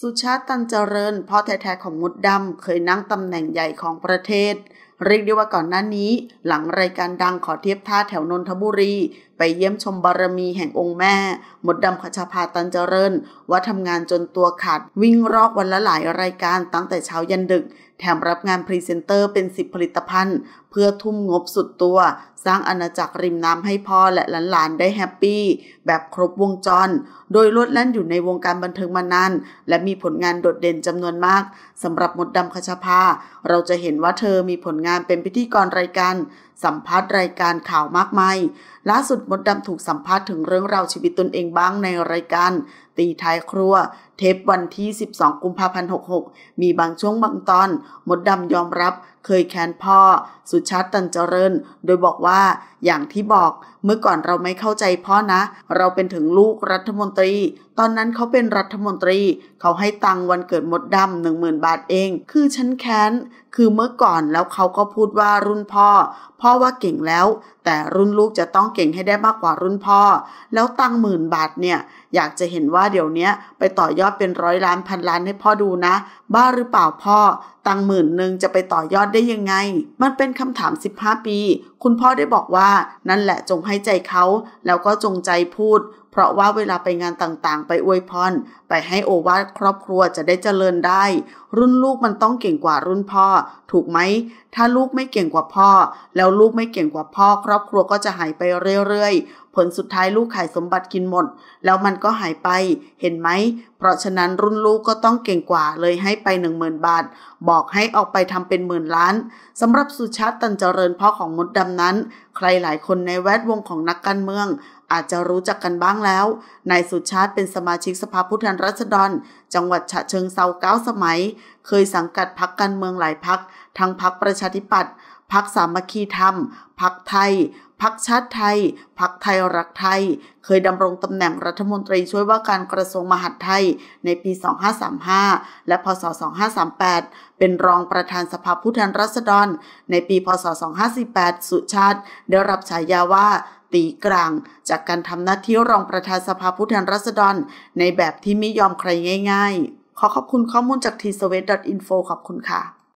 สุชาติตันเจริญพ่อแท้ๆของมดดำเคยนั่งตำแหน่งใหญ่ของประเทศเรียกได้ว่าก่อนหน้านี้ หลังรายการดังขอเทียบท่าแถวนนทบุรี ไปเยี่ยมชมบารมีแห่งองค์แม่มดดำขชาพาตันเจริญ ว่าทำงานจนตัวขาดวิ่งรอกวันละหลายรายการตั้งแต่เช้ายันดึก แถมรับงานพรีเซนเตอร์เป็นสิบผลิตภัณฑ์ เพื่อทุ่มงบสุดตัว สร้างอาณาจักรริมน้ำให้พ่อและหลานๆได้แฮปปี้แบบครบวงจร โดยลดแล่นอยู่ในวงการบันเทิงมานาน และมีผลงานโดดเด่นจำนวนมากสำหรับมดดำขชาพาเราจะเห็นว่าเธอมีผลงานเป็นพิธีกรรายการสัมภาษณ์รายการข่าวมากมายล่าสุดมดดำถูกสัมภาษณ์ถึงเรื่องราวชีวิตตนเองบ้างในรายการ ตีท้ายครัว เทปวันที่ 12 กุมภาพันธ์66 มีบางช่วงบางตอน มดดำยอมรับเคยแค้นพ่อ สุชาติตันเจริญ โดยบอกว่าอย่างที่บอกเมื่อก่อนเราไม่เข้าใจพ่อนะ เราเป็นถึงลูกรัฐมนตรี ตอนนั้นเขาเป็นรัฐมนตรีเขาให้ตังวันเกิดมดดำหนึ่งหมื่นบาทเอง คือฉันแค้นคือเมื่อก่อนแล้วเขาก็พูดว่ารุ่นพ่อพ่อพ่อว่าเก่งแล้ว แต่รุ่นลูกจะต้องเก่งให้ได้มากกว่ารุ่นพ่อ แล้วตังหมื่นบาทเนี่ย อยากจะเห็นว่าเดี๋ยวนี้ไปต่อยอดเป็นร้อยล้านพันล้านให้พ่อดูนะ บ้าหรือเปล่าพ่อตังหมื่นหนึ่งจะไปต่อยอดได้ยังไง มันเป็นคำถาม 15 ปี คุณพ่อได้บอกว่า นั่นแหละจงให้ใจเขา แล้วก็จงใจพูด เพราะว่าเวลาไปงานต่างๆ ไปอวยพร ไปให้โอวาทครอบครัวจะได้เจริญได้ รุ่นลูกมันต้องเก่งกว่ารุ่นพ่อ ถูกไหม ถ้าลูกไม่เก่งกว่าพ่อ แล้วลูกไม่เก่งกว่าพ่อครอบครัวก็จะหายไปเรื่อยๆผลสุดท้ายลูกขายสมบัติกินหมด แล้วมันก็หายไป เห็นไหม เพราะฉะนั้นรุ่นลูกก็ต้องเก่งกว่าเลยให้ไปหนึ่งหมื่นบาท บอกให้ออกไปทำเป็นหมื่นล้านสำหรับสุชาติตันเจริญพ่อของมดดำนั้น ใครหลายคนในแวดวงของนักการเมือง อาจจะรู้จักกันบ้างแล้วนายสุชาติเป็นสมาชิกสภาผู้แทนราษฎร จังหวัดฉะเชิงเซาเก้าสมัย เคยสังกัดพักการเมืองหลายพักทั้งพักประชาธิปัตย์พักสามัคคีธรรมพักไทยพักชาติไทย พักไทยรักไทย เคยดำรงตำแหน่งรัฐมนตรีช่วยว่าการกระทรวงมหาดไทย ในปี 2535 และ พศ 2538 เป็นรองประธานสภาผู้แทนราษฎรในปี พศ 2548 สุชาติ ได้รับฉายาว่า ตีกลาง จากการทำหน้าที่รองประธานสภาผู้แทนราษฎร ในแบบที่ไม่ยอมใครง่ายๆ ขอขอบคุณข้อมูลจากที t ดอทอินโฟขอบคุณค่ะ